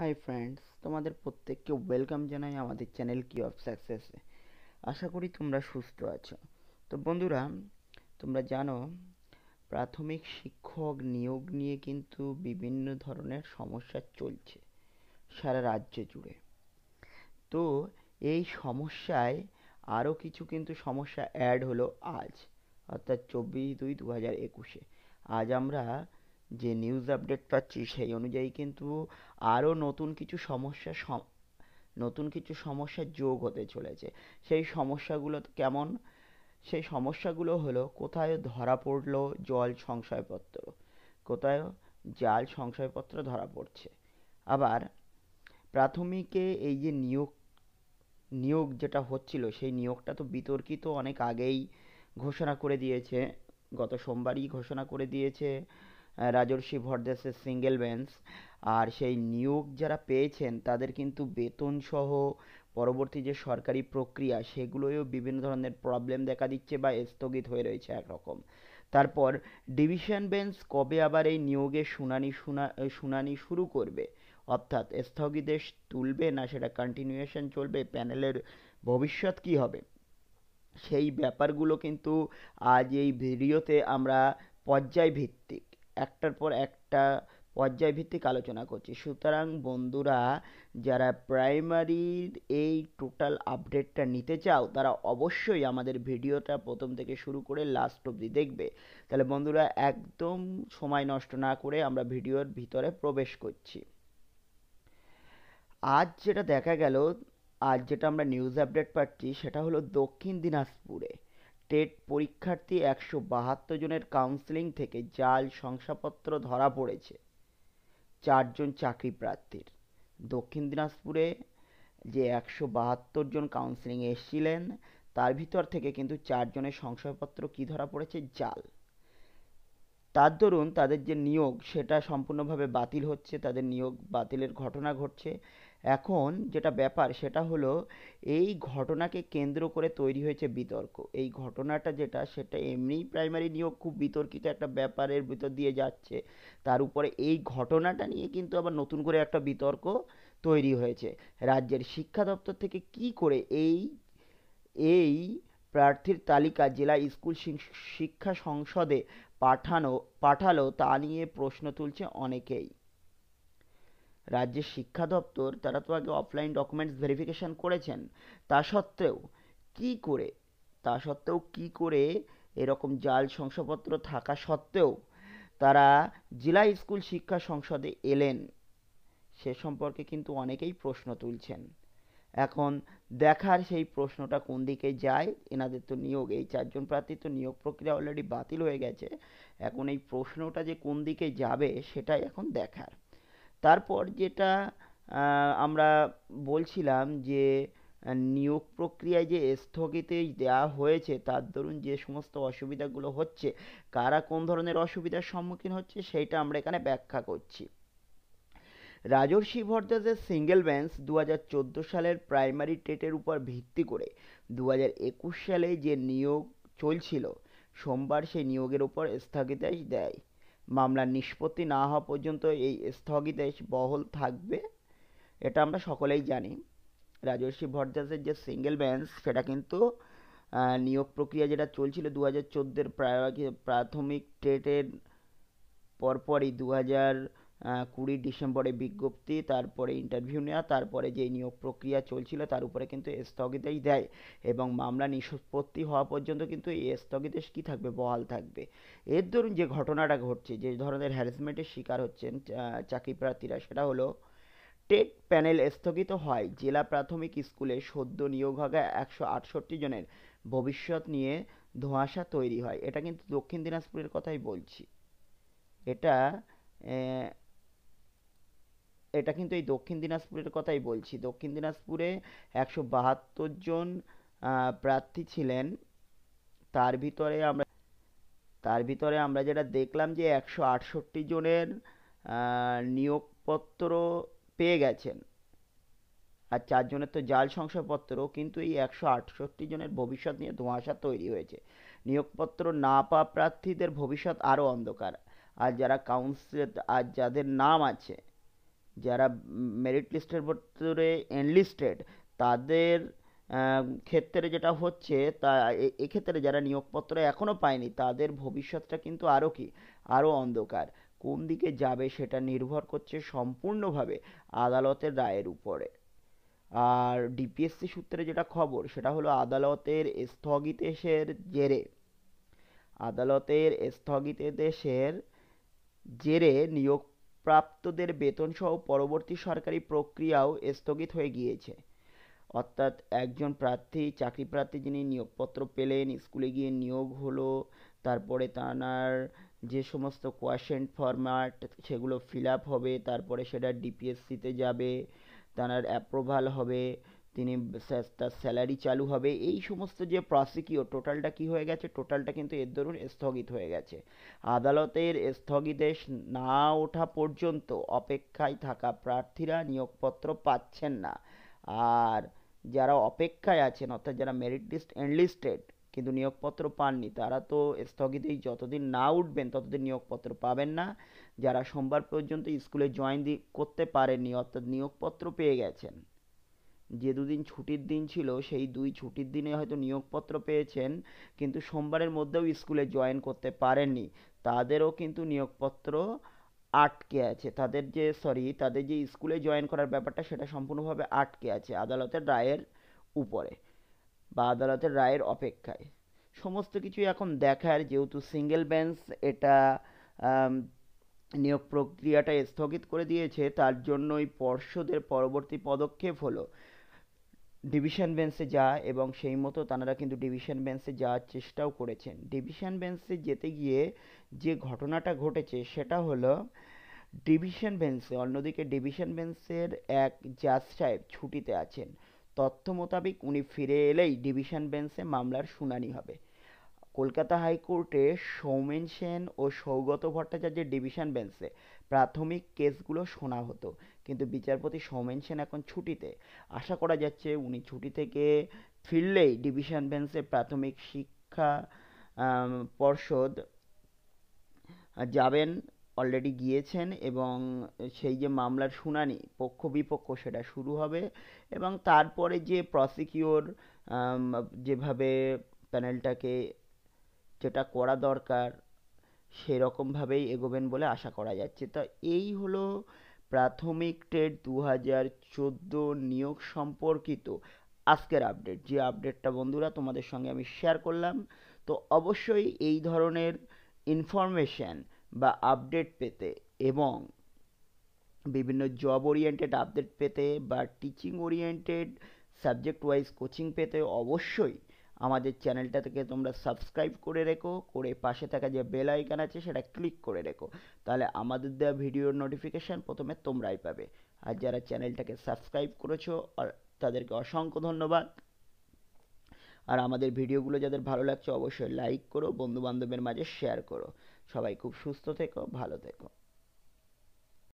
hi friends তোমাদের প্রত্যেককে welcome জানাই আমাদের চ্যানেল কি অফ সাকসেসে আশা করি তোমরা সুস্থ আছো তো বন্ধুরা তোমরা জানো প্রাথমিক শিক্ষক নিয়োগ নিয়ে কিন্তু বিভিন্ন ধরনের সমস্যা চলছে সারা রাজ্য জুড়ে তো এই সমস্যায় আরও কিছু কিন্তু সমস্যা অ্যাড হলো আজ অর্থাৎ চব্বিশ দুই দু হাজার একুশে আজ আমরা যে নিউজ আপডেট পাচ্ছি সেই অনুযায়ী কিন্তু আরও নতুন কিছু সমস্যা নতুন কিছু সমস্যা যোগ হতে চলেছে সেই সমস্যাগুলো কেমন সেই সমস্যাগুলো হলো কোথায় ধরা পড়লো জল সংশয়পত্র কোথায় জাল সংশয়পত্র ধরা পড়ছে আবার প্রাথমিকে এই যে নিয়োগ নিয়োগ যেটা হচ্ছিল সেই নিয়োগটা তো বিতর্কিত অনেক আগেই ঘোষণা করে দিয়েছে গত সোমবারই ঘোষণা করে দিয়েছে রাজর্ষি ভরদাসের সিঙ্গেল বেঞ্চ আর সেই নিয়োগ যারা পেয়েছেন তাদের কিন্তু বেতন সহ পরবর্তী যে সরকারি প্রক্রিয়া সেগুলোও বিভিন্ন ধরনের প্রবলেম দেখা দিচ্ছে বা স্থগিত হয়ে রয়েছে একরকম তারপর ডিভিশন বেঞ্চ কবে আবার এই নিয়োগের শুনানি শুনা শুনানি শুরু করবে অর্থাৎ স্থগিতদেশ তুলবে না সেটা কন্টিনিউয়েশন চলবে প্যানেলের ভবিষ্যৎ কি হবে সেই ব্যাপারগুলো কিন্তু আজ এই ভিডিওতে আমরা পর্যায়ভিত্তিক একটার পর একটা পর্যায়ভিত্তিক আলোচনা করছি সুতরাং বন্ধুরা যারা প্রাইমারির এই টোটাল আপডেটটা নিতে চাও তারা অবশ্যই আমাদের ভিডিওটা প্রথম থেকে শুরু করে লাস্ট অবধি দেখবে তাহলে বন্ধুরা একদম সময় নষ্ট না করে আমরা ভিডিওর ভিতরে প্রবেশ করছি আজ যেটা দেখা গেল আজ যেটা আমরা নিউজ আপডেট পাচ্ছি সেটা হলো দক্ষিণ দিনাজপুরে টেট পরীক্ষার্থী একশো বাহাত্তর জনের কাউন্সেলিং থেকে জাল শংসাপত্র ধরা পড়েছে চারজন চাকরি প্রার্থীর দক্ষিণ দিনাজপুরে যে একশো বাহাত্তর জন কাউন্সেলিং এসেছিলেন তার ভিতর থেকে কিন্তু চারজনের শংসাপত্র কি ধরা পড়েছে জাল তার দরুন তাদের যে নিয়োগ সেটা সম্পূর্ণভাবে বাতিল হচ্ছে তাদের নিয়োগ বাতিলের ঘটনা ঘটছে এখন যেটা ব্যাপার সেটা হলো এই ঘটনাকে কেন্দ্র করে তৈরি হয়েছে বিতর্ক এই ঘটনাটা যেটা সেটা এমনিই প্রাইমারি নিয়োগ খুব বিতর্কিত একটা ব্যাপারের ভিতর দিয়ে যাচ্ছে তার উপরে এই ঘটনাটা নিয়ে কিন্তু আবার নতুন করে একটা বিতর্ক তৈরি হয়েছে রাজ্যের শিক্ষা দপ্তর থেকে কি করে এই এই প্রার্থীর তালিকা জেলা স্কুল শিক্ষা সংসদে পাঠানো পাঠালো তা নিয়ে প্রশ্ন তুলছে অনেকেই রাজ্যের শিক্ষা দপ্তর তারা তো আগে অফলাইন ডকুমেন্টস ভেরিফিকেশন করেছেন তা সত্ত্বেও কি করে তা সত্ত্বেও কি করে এরকম জাল শংসাপত্র থাকা সত্ত্বেও তারা জেলা স্কুল শিক্ষা সংসদে এলেন সে সম্পর্কে কিন্তু অনেকেই প্রশ্ন তুলছেন এখন দেখার সেই প্রশ্নটা কোন দিকে যায় এনাদের তো নিয়োগ এই চারজন প্রার্থী তো নিয়োগ প্রক্রিয়া অলরেডি বাতিল হয়ে গেছে এখন এই প্রশ্নটা যে কোন দিকে যাবে সেটাই এখন দেখার তারপর যেটা আমরা বলছিলাম যে নিয়োগ প্রক্রিয়ায় যে স্থগিতি দেওয়া হয়েছে তার দরুন যে সমস্ত অসুবিধাগুলো হচ্ছে কারা কোন ধরনের অসুবিধার সম্মুখীন হচ্ছে সেইটা আমরা এখানে ব্যাখ্যা করছি রাজর্ষি ভট্টাচার্যের সিঙ্গেল বেঞ্চ দু সালের প্রাইমারি টেটের উপর ভিত্তি করে দু সালে যে নিয়োগ চলছিল সোমবার সেই নিয়োগের উপর স্থগিতাদেশ দেয় মামলার নিষ্পত্তি না হওয়া পর্যন্ত এই স্থগিতাদেশ বহল থাকবে এটা আমরা সকলেই জানি রাজর্ষি ভট্টাচার্যের যে সিঙ্গেল বেঞ্চ সেটা কিন্তু নিয়োগ প্রক্রিয়া যেটা চলছিল দু হাজার চোদ্দোর প্রাথমিক টেটের পরপরই দু হাজার কুড়ি ডিসেম্বরে বিজ্ঞপ্তি তারপরে ইন্টারভিউ নেওয়া তারপরে যে নিয়োগ প্রক্রিয়া চলছিল তার উপরে কিন্তু স্থগিতই দেয় এবং মামলা নিষ্পত্তি হওয়া পর্যন্ত কিন্তু এই স্থগিতাদেশ কী থাকবে বহাল থাকবে এর দরুন যে ঘটনাটা ঘটছে যে ধরনের হ্যারাসমেন্টের শিকার হচ্ছেন চাকরি প্রার্থীরা সেটা হলো টেট প্যানেল স্থগিত হয় জেলা প্রাথমিক স্কুলে সদ্য নিয়োগ হওয়া একশো আটষট্টি জনের ভবিষ্যৎ নিয়ে ধোঁয়াশা তৈরি হয় এটা কিন্তু দক্ষিণ দিনাজপুরের কথাই বলছি এটা এটা কিন্তু এই দক্ষিণ দিনাজপুরের কথাই বলছি দক্ষিণ দিনাজপুরে একশো বাহাত্তর জন প্রার্থী ছিলেন তার ভিতরে আমরা তার ভিতরে আমরা যেটা দেখলাম যে একশো আটষট্টি জনের নিয়োগপত্র পেয়ে গেছেন আর চারজনের তো জাল শংসাপত্র কিন্তু এই একশো আটষট্টি জনের ভবিষ্যৎ নিয়ে ধোঁয়াশা তৈরি হয়েছে নিয়োগপত্র না পাওয়া প্রার্থীদের ভবিষ্যৎ আরও অন্ধকার আর যারা কাউন্সিল আর যাদের নাম আছে যারা মেরিট লিস্টের ভিতরে এনলিস্টেড তাদের ক্ষেত্রে যেটা হচ্ছে তা এক্ষেত্রে যারা নিয়োগপত্র এখনও পায়নি তাদের ভবিষ্যৎটা কিন্তু আরও কি আরও অন্ধকার কোন দিকে যাবে সেটা নির্ভর করছে সম্পূর্ণভাবে আদালতের রায়ের উপরে আর ডিপিএসসি সূত্রে যেটা খবর সেটা হলো আদালতের স্থগিতেশের জেরে আদালতের স্থগিতাদেশের জেরে নিয়োগ প্রাপ্তদের বেতনসহ পরবর্তী সরকারি প্রক্রিয়াও স্থগিত হয়ে গিয়েছে অর্থাৎ একজন প্রার্থী চাকরি প্রার্থী যিনি নিয়োগপত্র পেলেন স্কুলে গিয়ে নিয়োগ হলো তারপরে তানার যে সমস্ত কোয়াশেন্ট ফরম্যাট সেগুলো ফিল আপ হবে তারপরে সেটা ডিপিএসসিতে যাবে তানার অ্যাপ্রুভাল হবে তিনি তার স্যালারি চালু হবে এই সমস্ত যে প্রসিকিউর টোটালটা কি হয়ে গেছে টোটালটা কিন্তু এর দরুন স্থগিত হয়ে গেছে আদালতের স্থগিতদেশ না ওঠা পর্যন্ত অপেক্ষায় থাকা প্রার্থীরা নিয়োগপত্র পাচ্ছেন না আর যারা অপেক্ষায় আছেন অর্থাৎ যারা মেরিট লিস্ট এনলিস্টেড কিন্তু নিয়োগপত্র পাননি তারা তো স্থগিতেই যতদিন না উঠবেন ততদিন নিয়োগপত্র পাবেন না যারা সোমবার পর্যন্ত স্কুলে জয়েন করতে পারেননি অর্থাৎ নিয়োগপত্র পেয়ে গেছেন যে দুদিন ছুটির দিন ছিল সেই দুই ছুটির দিনে হয়তো নিয়োগপত্র পেয়েছেন কিন্তু সোমবারের মধ্যেও স্কুলে জয়েন করতে পারেননি তাদেরও কিন্তু নিয়োগপত্র আটকে আছে তাদের যে সরি তাদের যে স্কুলে জয়েন করার ব্যাপারটা সেটা সম্পূর্ণভাবে আটকে আছে আদালতের রায়ের উপরে বা আদালতের রায়ের অপেক্ষায় সমস্ত কিছুই এখন দেখার যেহেতু সিঙ্গেল বেঞ্চ এটা নিয়োগ প্রক্রিয়াটা স্থগিত করে দিয়েছে তার জন্যই পর্ষদের পরবর্তী পদক্ষেপ হলো ডিভিশন বেঞ্চে যা এবং সেই মতো তাঁরা কিন্তু ডিভিশন বেঞ্চে যাওয়ার চেষ্টাও করেছেন ডিভিশন বেঞ্চে যেতে গিয়ে যে ঘটনাটা ঘটেছে সেটা হলো ডিভিশন বেঞ্চে অন্যদিকে ডিভিশন বেঞ্চের এক জাজ সাহেব ছুটিতে আছেন তথ্য মোতাবেক উনি ফিরে এলেই ডিভিশন বেঞ্চে মামলার শুনানি হবে কলকাতা হাইকোর্টে সৌমেন সেন ও সৌগত ভট্টাচার্যের ডিভিশন বেঞ্চে প্রাথমিক কেসগুলো শোনা হতো কিন্তু বিচারপতি সৌমেন সেন এখন ছুটিতে আশা করা যাচ্ছে উনি ছুটি থেকে ফিরলেই ডিভিশন বেঞ্চে প্রাথমিক শিক্ষা পর্ষদ যাবেন অলরেডি গিয়েছেন এবং সেই যে মামলার শুনানি পক্ষ বিপক্ষ সেটা শুরু হবে এবং তারপরে যে প্রসিকিউর যেভাবে প্যানেলটাকে যেটা করা দরকার সেরকমভাবেই এগোবেন বলে আশা করা যাচ্ছে তো এই হলো প্রাথমিক টেট দু হাজার চোদ্দো নিয়োগ সম্পর্কিত আজকের আপডেট যে আপডেটটা বন্ধুরা তোমাদের সঙ্গে আমি শেয়ার করলাম তো অবশ্যই এই ধরনের ইনফরমেশান বা আপডেট পেতে এবং বিভিন্ন জব ওরিয়েন্টেড আপডেট পেতে বা teaching oriented subject wise coaching পেতে অবশ্যই আমাদের চ্যানেলটাকে তোমরা সাবস্ক্রাইব করে রেখো করে পাশে থাকা যে বেল আইকন আছে সেটা ক্লিক করে রেখো তাহলে আমাদের দেওয়া ভিডিওর নোটিফিকেশান প্রথমে তোমরাই পাবে আর যারা চ্যানেলটাকে সাবস্ক্রাইব করেছো আর তাদেরকে অসংখ্য ধন্যবাদ আর আমাদের ভিডিওগুলো যাদের ভালো লাগছে অবশ্যই লাইক করো বন্ধুবান্ধবের মাঝে শেয়ার করো সবাই খুব সুস্থ থেকো ভালো থেকো